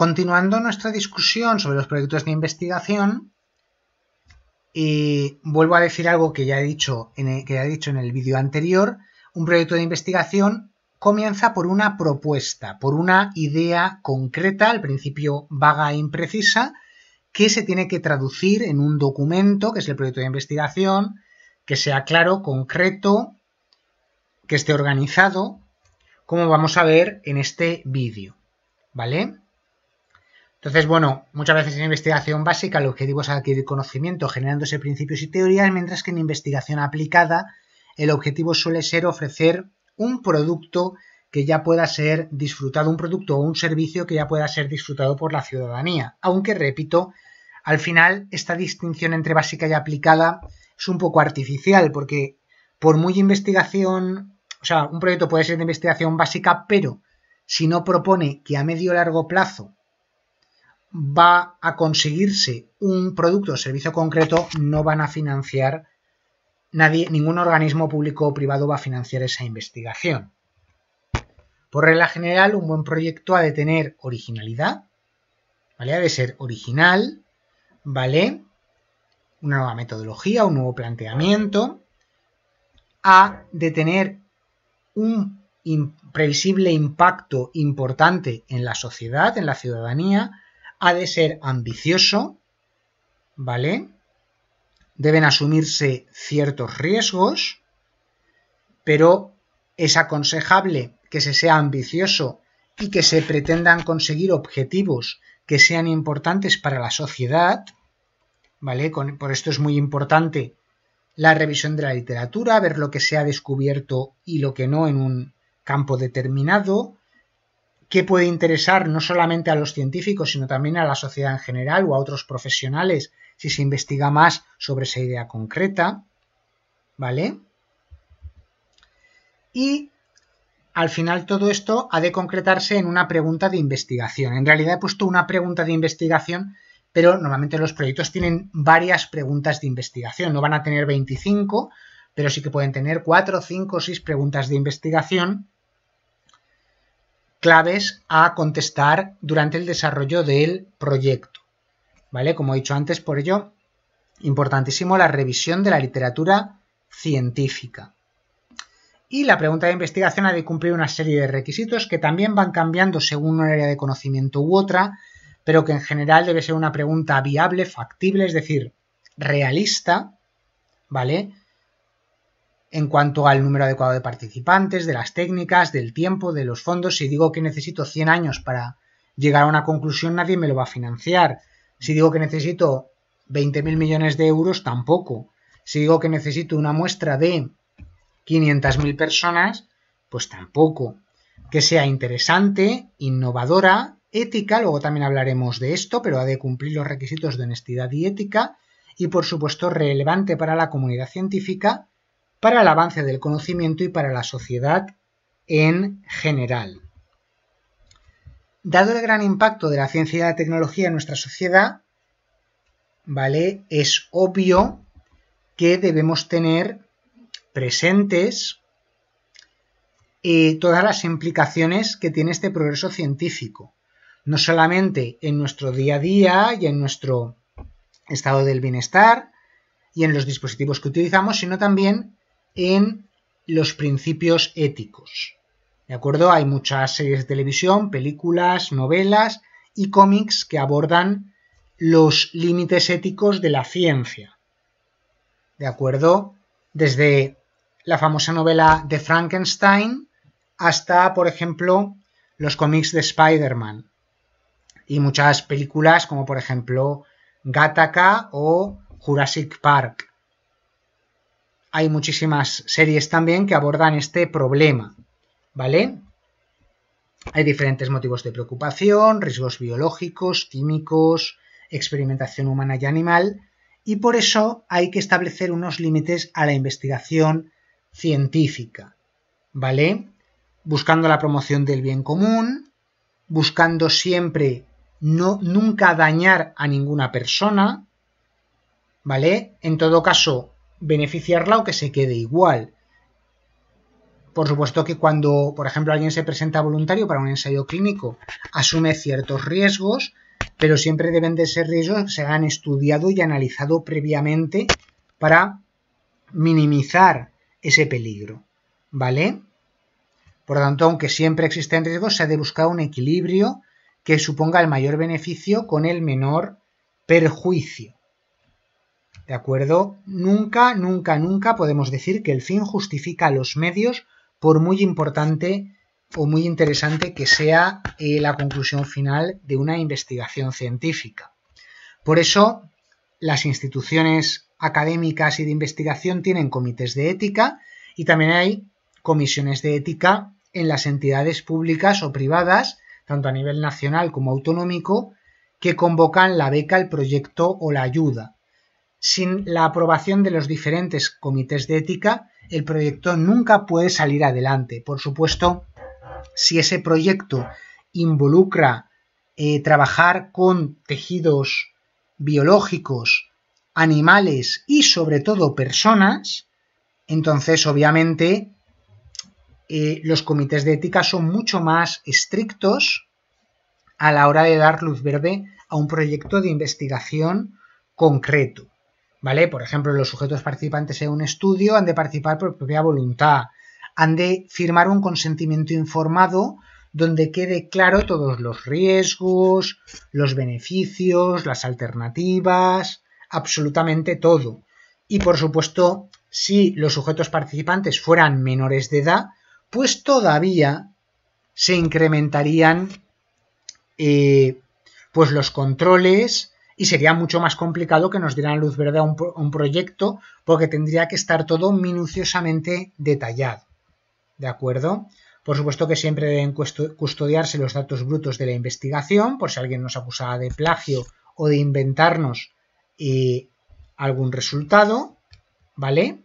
Continuando nuestra discusión sobre los proyectos de investigación, y vuelvo a decir algo que ya he dicho en el, que ya he dicho en el vídeo anterior, un proyecto de investigación comienza por una propuesta, por una idea concreta, al principio vaga e imprecisa, que se tiene que traducir en un documento, que es el proyecto de investigación, que sea claro, concreto, que esté organizado, como vamos a ver en este vídeo. ¿Vale? Entonces, bueno, muchas veces en investigación básica el objetivo es adquirir conocimiento generándose principios y teorías, mientras que en investigación aplicada el objetivo suele ser ofrecer un producto que ya pueda ser disfrutado, un producto o un servicio que ya pueda ser disfrutado por la ciudadanía. Aunque, repito, al final esta distinción entre básica y aplicada es un poco artificial, porque por muy investigación, o sea, un proyecto puede ser de investigación básica, pero si no propone que a medio o largo plazo va a conseguirse un producto o servicio concreto, no van a financiar nadie, ningún organismo público o privado va a financiar esa investigación. Por regla general, un buen proyecto ha de tener originalidad, ¿vale? Ha de ser original, ¿vale? Una nueva metodología, un nuevo planteamiento, ha de tener un previsible impacto importante en la sociedad, en la ciudadanía, ha de ser ambicioso, ¿vale? Deben asumirse ciertos riesgos, pero es aconsejable que se sea ambicioso y que se pretendan conseguir objetivos que sean importantes para la sociedad, ¿vale? por esto es muy importante la revisión de la literatura, ver lo que se ha descubierto y lo que no en un campo determinado, que puede interesar no solamente a los científicos, sino también a la sociedad en general o a otros profesionales si se investiga más sobre esa idea concreta. ¿Vale? Y al final todo esto ha de concretarse en una pregunta de investigación. En realidad he puesto una pregunta de investigación, pero normalmente los proyectos tienen varias preguntas de investigación. No van a tener 25, pero sí que pueden tener 4, 5, 6 preguntas de investigación claves a contestar durante el desarrollo del proyecto. ¿Vale? Como he dicho antes, por ello, importantísimo la revisión de la literatura científica. Y la pregunta de investigación ha de cumplir una serie de requisitos que también van cambiando según un área de conocimiento u otra, pero que en general debe ser una pregunta viable, factible, es decir, realista, ¿vale? en cuanto al número adecuado de participantes, de las técnicas, del tiempo, de los fondos. Si digo que necesito 100 años para llegar a una conclusión, nadie me lo va a financiar. Si digo que necesito 20.000 millones de euros, tampoco. Si digo que necesito una muestra de 500.000 personas, pues tampoco. Que sea interesante, innovadora, ética, luego también hablaremos de esto, pero ha de cumplir los requisitos de honestidad y ética, y por supuesto relevante para la comunidad científica, para el avance del conocimiento y para la sociedad en general. Dado el gran impacto de la ciencia y la tecnología en nuestra sociedad, ¿vale? Es obvio que debemos tener presentes eh, todas las implicaciones que tiene este progreso científico, no solamente en nuestro día a día y en nuestro estado del bienestar y en los dispositivos que utilizamos, sino también en los principios éticos. ¿De acuerdo? Hay muchas series de televisión, películas, novelas y cómics que abordan los límites éticos de la ciencia. ¿De acuerdo? Desde la famosa novela de Frankenstein hasta, por ejemplo, los cómics de Spider-Man y muchas películas como, por ejemplo, Gattaca o Jurassic Park hay muchísimas series también que abordan este problema, ¿vale? Hay diferentes motivos de preocupación, riesgos biológicos, químicos, experimentación humana y animal, y por eso hay que establecer unos límites a la investigación científica, ¿vale? Buscando la promoción del bien común, buscando siempre no, nunca dañar a ninguna persona, ¿vale? En todo caso, beneficiarla o que se quede igual. Por supuesto que cuando, por ejemplo, alguien se presenta voluntario para un ensayo clínico, asume ciertos riesgos, pero siempre deben de ser riesgos que se han estudiado y analizado previamente para minimizar ese peligro, ¿vale? Por lo tanto, aunque siempre existen riesgos, se ha de buscar un equilibrio que suponga el mayor beneficio con el menor perjuicio. ¿De acuerdo? Nunca, nunca, nunca podemos decir que el fin justifica los medios, por muy importante o muy interesante que sea eh, la conclusión final de una investigación científica. Por eso, las instituciones académicas y de investigación tienen comités de ética y también hay comisiones de ética en las entidades públicas o privadas, tanto a nivel nacional como autonómico, que convocan la beca, el proyecto o la ayuda. Sin la aprobación de los diferentes comités de ética, el proyecto nunca puede salir adelante. Por supuesto, si ese proyecto involucra eh, trabajar con tejidos biológicos, animales y sobre todo personas, entonces obviamente eh, los comités de ética son mucho más estrictos a la hora de dar luz verde a un proyecto de investigación concreto. ¿vale? Por ejemplo, los sujetos participantes en un estudio han de participar por propia voluntad, han de firmar un consentimiento informado donde quede claro todos los riesgos, los beneficios, las alternativas, absolutamente todo. Y por supuesto, si los sujetos participantes fueran menores de edad, pues todavía se incrementarían eh, pues los controles y sería mucho más complicado que nos dieran luz verde a un, proyecto porque tendría que estar todo minuciosamente detallado. ¿De acuerdo? Por supuesto que siempre deben custodiarse los datos brutos de la investigación, por si alguien nos acusaba de plagio o de inventarnos eh, algún resultado, ¿vale?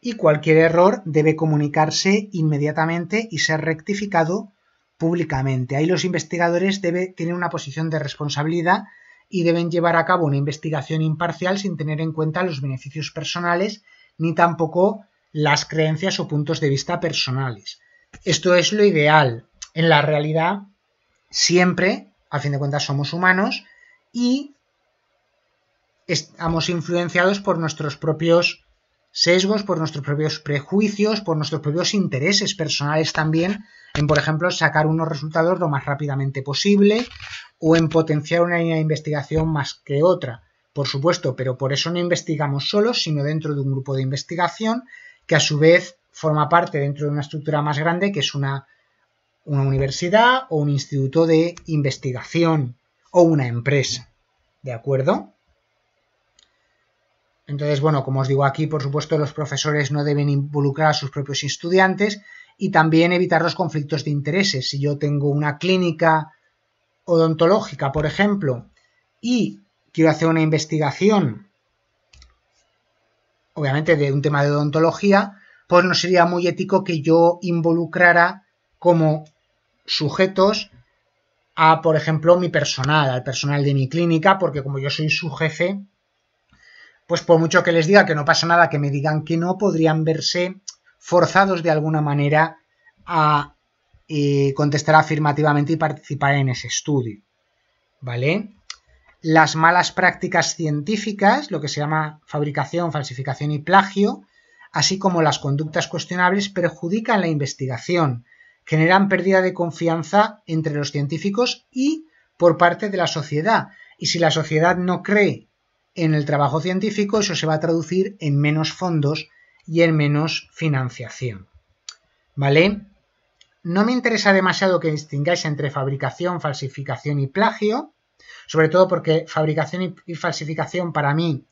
Y cualquier error debe comunicarse inmediatamente y ser rectificado públicamente. Ahí los investigadores deben tener una posición de responsabilidad y deben llevar a cabo una investigación imparcial sin tener en cuenta los beneficios personales ni tampoco las creencias o puntos de vista personales. Esto es lo ideal. En la realidad, siempre, a fin de cuentas, somos humanos y estamos influenciados por nuestros propios sesgos, por nuestros propios prejuicios, por nuestros propios intereses personales también, en, por ejemplo, sacar unos resultados lo más rápidamente posible o en potenciar una línea de investigación más que otra, por supuesto, pero por eso no investigamos solos, sino dentro de un grupo de investigación que a su vez forma parte dentro de una estructura más grande que es una, una universidad o un instituto de investigación o una empresa. ¿De acuerdo? Entonces, bueno, como os digo aquí, por supuesto, los profesores no deben involucrar a sus propios estudiantes y también evitar los conflictos de intereses. Si yo tengo una clínica odontológica, por ejemplo, y quiero hacer una investigación, obviamente de un tema de odontología, pues no sería muy ético que yo involucrara como sujetos a, por ejemplo, mi personal, al personal de mi clínica, porque como yo soy su jefe, pues por mucho que les diga que no pasa nada, que me digan que no, podrían verse forzados de alguna manera a eh, contestar afirmativamente y participar en ese estudio. ¿Vale? Las malas prácticas científicas, lo que se llama fabricación, falsificación y plagio, así como las conductas cuestionables, perjudican la investigación, generan pérdida de confianza entre los científicos y por parte de la sociedad. Y si la sociedad no cree en el trabajo científico eso se va a traducir en menos fondos y en menos financiación. ¿Vale? No me interesa demasiado que distingáis entre fabricación, falsificación y plagio, sobre todo porque fabricación y falsificación para mí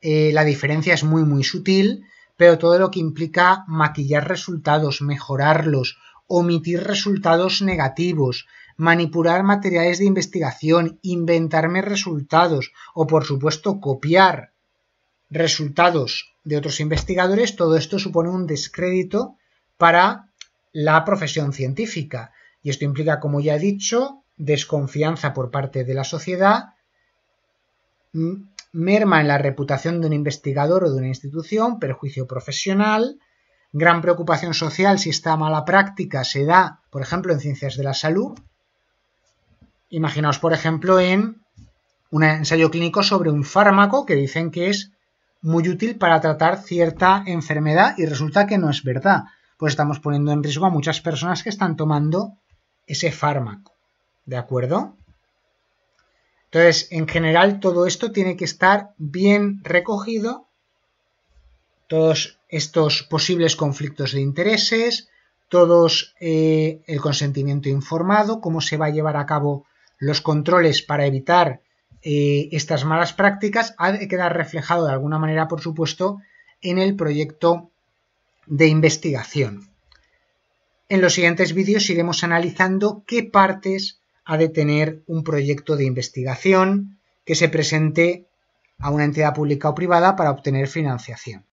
eh, la diferencia es muy muy sutil, pero todo lo que implica maquillar resultados, mejorarlos, omitir resultados negativos, manipular materiales de investigación, inventarme resultados o por supuesto copiar resultados de otros investigadores, todo esto supone un descrédito para la profesión científica. Y esto implica, como ya he dicho, desconfianza por parte de la sociedad, merma en la reputación de un investigador o de una institución, perjuicio profesional, gran preocupación social si esta mala práctica se da, por ejemplo, en ciencias de la salud, Imaginaos, por ejemplo, en un ensayo clínico sobre un fármaco que dicen que es muy útil para tratar cierta enfermedad y resulta que no es verdad. Pues estamos poniendo en riesgo a muchas personas que están tomando ese fármaco. ¿De acuerdo? Entonces, en general, todo esto tiene que estar bien recogido. Todos estos posibles conflictos de intereses, todos eh, el consentimiento informado, cómo se va a llevar a cabo los controles para evitar eh, estas malas prácticas ha de quedar reflejado de alguna manera, por supuesto, en el proyecto de investigación. En los siguientes vídeos iremos analizando qué partes ha de tener un proyecto de investigación que se presente a una entidad pública o privada para obtener financiación.